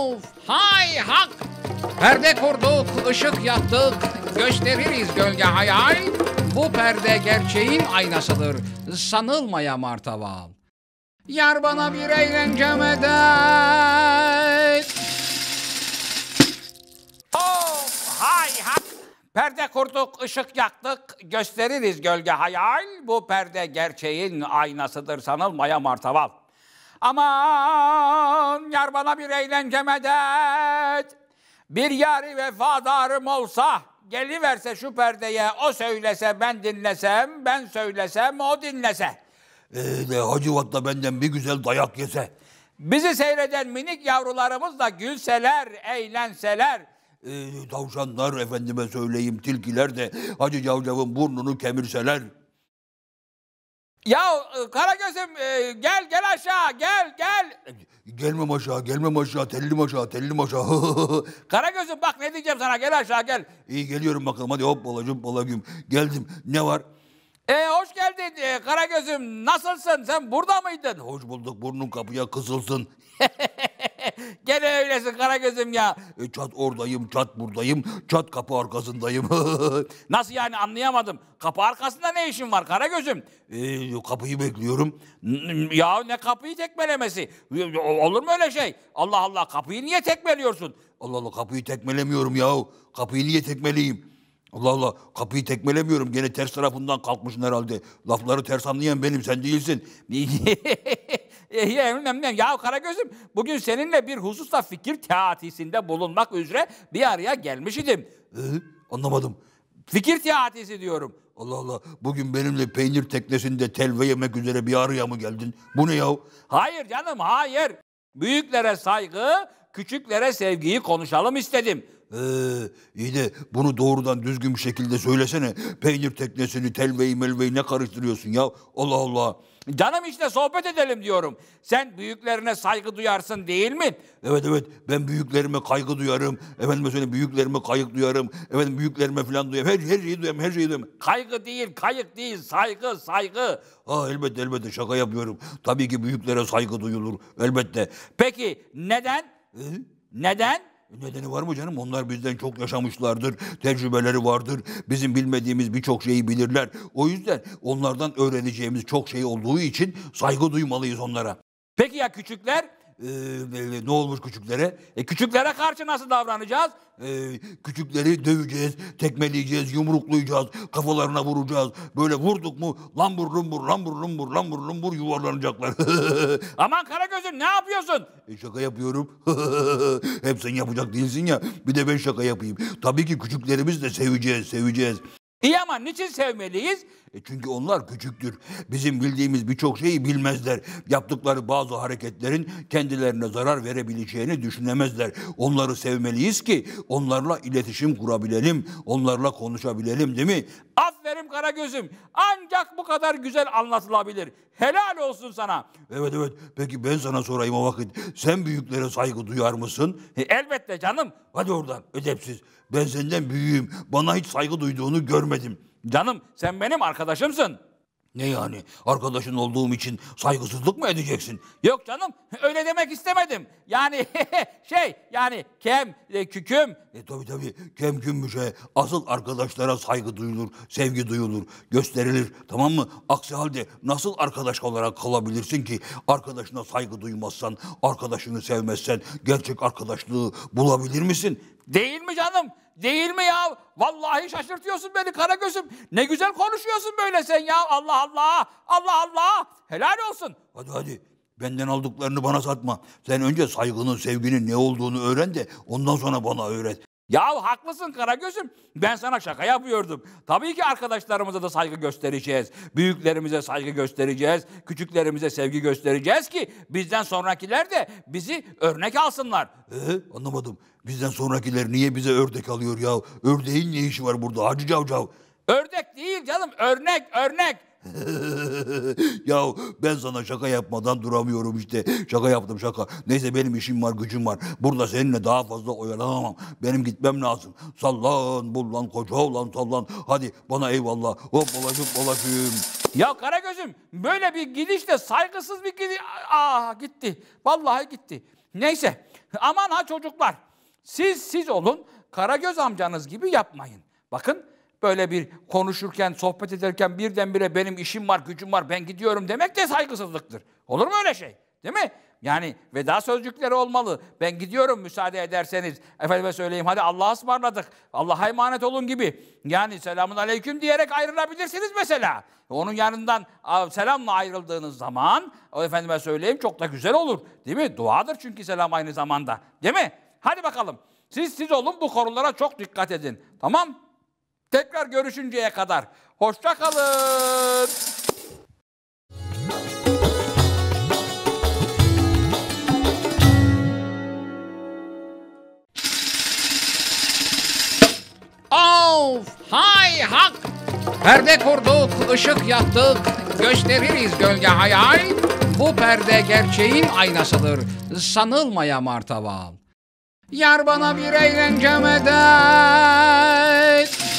Of! Hay hak! Perde kurduk, ışık yaktık, gösteririz gölge hayal. Bu perde gerçeğin aynasıdır, sanılmaya martaval. Yar bana bir eğlence medet. Of! Hay hak! Perde kurduk, ışık yaktık, gösteririz gölge hayal. Bu perde gerçeğin aynasıdır, sanılmaya martaval. Aman yar bana bir eğlence medet. Bir yari vefadarım olsa, geliverse şu perdeye, o söylese, ben dinlesem, ben söylesem, o dinlese. Ee de Hacı Vat'la benden bir güzel dayak yese. Bizi seyreden minik yavrularımız da gülseler, eğlenseler, ee, tavşanlar efendime söyleyeyim tilkiler de Hacı Cavcav'ın burnunu kemirseler. Ya e, Karagöz'üm e, gel gel aşağı gel gel. Gelmem aşağı gelmem aşağı tellim aşağı tellim aşağı. Karagöz'üm bak ne diyeceğim sana gel aşağı gel. İyi geliyorum bakalım hadi hoppala cumpala güm. Geldim ne var? E, hoş geldin e, Karagöz'üm nasılsın sen burada mıydın? Hoş bulduk burnun kapıya kısılsın. Gene öylesin kara gözüm ya. E, çat oradayım, çat buradayım, çat kapı arkasındayım. Nasıl yani anlayamadım. Kapı arkasında ne işin var kara gözüm? E, kapıyı bekliyorum. Ya ne kapıyı tekmelemesi? Olur mu öyle şey? Allah Allah kapıyı niye tekmeliyorsun? Allah Allah kapıyı tekmelemiyorum yahu. Kapıyı niye tekmeleyim? Allah Allah kapıyı tekmelemiyorum. Gene ters tarafından kalkmışsın herhalde. Lafları ters anlayan benim sen değilsin. Ehiye bilmem ne. Ya Karagöz'üm bugün seninle bir hususta fikir teatisinde bulunmak üzere bir araya gelmiş idim. Ee, anlamadım. Fikir teatisi diyorum. Allah Allah bugün benimle peynir teknesinde telve yemek üzere bir araya mı geldin? Bu ne yahu? Hayır canım hayır. Büyüklere saygı, küçüklere sevgiyi konuşalım istedim. Ee, iyi de bunu doğrudan düzgün bir şekilde söylesene. Peynir teknesini, telveyi melveyi ne karıştırıyorsun ya? Allah Allah. Canım işte sohbet edelim diyorum. Sen büyüklerine saygı duyarsın değil mi? Evet evet ben büyüklerime kaygı duyarım. Efendim mesela büyüklerime kayık duyarım. Efendim büyüklerime falan duyarım. Her, her şeyi duyarım her şeyi duyarım. Kaygı değil kayık değil saygı saygı. Ha elbette elbette şaka yapıyorum. Tabii ki büyüklere saygı duyulur elbette. Peki neden? Neden? Nedeni var mı canım? Onlar bizden çok yaşamışlardır, tecrübeleri vardır. Bizim bilmediğimiz birçok şeyi bilirler. O yüzden onlardan öğreneceğimiz çok şey olduğu için saygı duymalıyız onlara. Peki ya küçükler? Ee, e, ne olmuş küçüklere? E, küçüklere karşı nasıl davranacağız? E, küçükleri döveceğiz, tekmeleyeceğiz, yumruklayacağız, kafalarına vuracağız. Böyle vurduk mu lambur lumbur lambur lumbur lambur lumbur yuvarlanacaklar. Aman Karagöz'üm ne yapıyorsun? E, şaka yapıyorum. Hep sen yapacak değilsin ya. Bir de ben şaka yapayım. Tabii ki küçüklerimiz de seveceğiz, seveceğiz. İyi ama niçin sevmeliyiz? E çünkü onlar küçüktür. Bizim bildiğimiz birçok şeyi bilmezler. Yaptıkları bazı hareketlerin kendilerine zarar verebileceğini düşünemezler. Onları sevmeliyiz ki onlarla iletişim kurabilelim, onlarla konuşabilelim değil mi? Af gözlerim, kara gözüm. Ancak bu kadar güzel anlatılabilir. Helal olsun sana. Evet evet. Peki ben sana sorayım o vakit. Sen büyüklere saygı duyar mısın? E, elbette canım. Hadi oradan edepsiz. Ben senden büyüğüm. Bana hiç saygı duyduğunu görmedim. Canım sen benim arkadaşımsın. Ne yani? Arkadaşın olduğum için saygısızlık mı edeceksin? Yok canım öyle demek istemedim. Yani şey yani kem, e, küküm, e tabii tabii Cem Cümbüş'e asıl arkadaşlara saygı duyulur, sevgi duyulur, gösterilir tamam mı? Aksi halde nasıl arkadaş olarak kalabilirsin ki arkadaşına saygı duymazsan, arkadaşını sevmezsen gerçek arkadaşlığı bulabilir misin? Değil mi canım? Değil mi ya? Vallahi şaşırtıyorsun beni kara gözüm Ne güzel konuşuyorsun böyle sen ya. Allah Allah. Allah Allah. Helal olsun. Hadi hadi. Benden aldıklarını bana satma. Sen önce saygının, sevginin ne olduğunu öğren de ondan sonra bana öğret. Ya haklısın Karagöz'üm. Ben sana şaka yapıyordum. Tabii ki arkadaşlarımıza da saygı göstereceğiz. Büyüklerimize saygı göstereceğiz. Küçüklerimize sevgi göstereceğiz ki bizden sonrakiler de bizi örnek alsınlar. Ee, anlamadım. Bizden sonrakiler niye bize ördek alıyor ya? Ördeğin ne işi var burada? Hacı Cavcav. Ördek değil canım örnek örnek. ya ben sana şaka yapmadan duramıyorum işte. Şaka yaptım şaka. Neyse benim işim var gücüm var. Burada seninle daha fazla oyalanamam. Benim gitmem lazım. Sallan bullan koca olan sallan. Hadi bana eyvallah. Hop bulaşım bulaşım. Ya Karagöz'üm böyle bir gidişle saygısız bir gidiş. Ah gitti. Vallahi gitti. Neyse aman ha çocuklar. Siz siz olun. Karagöz amcanız gibi yapmayın. Bakın böyle bir konuşurken, sohbet ederken birdenbire benim işim var, gücüm var, ben gidiyorum demek de saygısızlıktır. Olur mu öyle şey? Değil mi? Yani veda sözcükleri olmalı. Ben gidiyorum müsaade ederseniz. Efendime söyleyeyim hadi Allah'a ısmarladık. Allah'a emanet olun gibi. Yani selamun aleyküm diyerek ayrılabilirsiniz mesela. Onun yanından selamla ayrıldığınız zaman o efendime söyleyeyim çok da güzel olur. Değil mi? Duadır çünkü selam aynı zamanda. Değil mi? Hadi bakalım. Siz siz olun bu konulara çok dikkat edin. Tamam? Tekrar görüşünceye kadar. Hoşça kalın. Of! Hay hak! Perde kurduk, ışık yaktık, gösteririz gölge hayal. Bu perde gerçeğin aynasıdır, sanılmaya martaval. Yar bana bir eğlence medet.